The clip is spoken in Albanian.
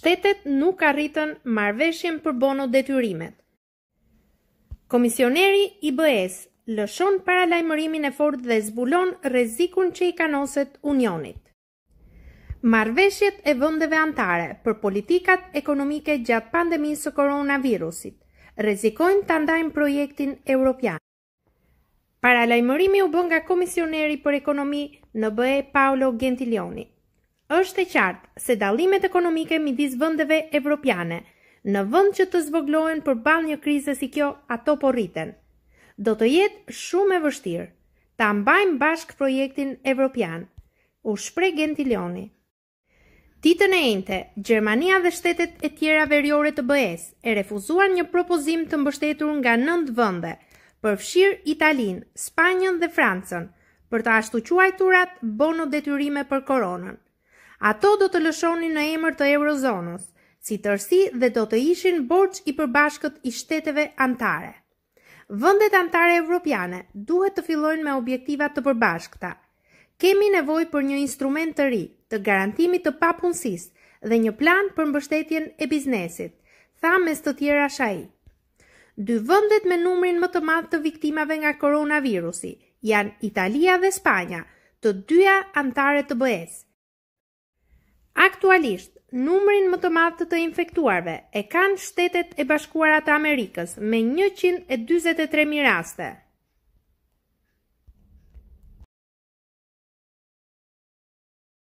shtetet nuk arritën marveshjen për bono detyrimet. Komisioneri i BES lëshon para lajmërimin e fort dhe zbulon rezikun që i kanoset unionit. Marveshjet e vëndeve antare për politikat ekonomike gjatë pandemisë së koronavirusit rezikojnë të ndajnë projektin europian. Paralajmërimi u bën nga Komisioneri për Ekonomi në BE Paolo Gentilioni është e qartë se dalimet ekonomike midis vëndeve evropiane, në vënd që të zvoglohen për bal një krize si kjo, ato po rriten. Do të jetë shumë e vështirë, ta mbajmë bashkë projektin evropian, u shpre Gentilioni. Titën e ente, Gjermania dhe shtetet e tjera verjore të bëhes e refuzuan një propozim të mbështetur nga nënd vënde, përfshirë Italin, Spanjën dhe Francën, për të ashtu quajturat bono detyrime për koronën. Ato do të lëshoni në emër të eurozonës, si tërsi dhe do të ishin borç i përbashkët i shteteve antare. Vëndet antare evropiane duhet të fillojnë me objektivat të përbashkëta. Kemi nevoj për një instrument të ri, të garantimit të papunësis dhe një plan për mbështetjen e biznesit, tha mes të tjera shai. Dy vëndet me numrin më të madhë të viktimave nga koronavirusi janë Italia dhe Spanja, të dyja antare të bëhesë. Aktualisht, numrin më të madh të, të infektuarve e kanë Shtetet e Bashkuara të Amerikës me 123.000 raste.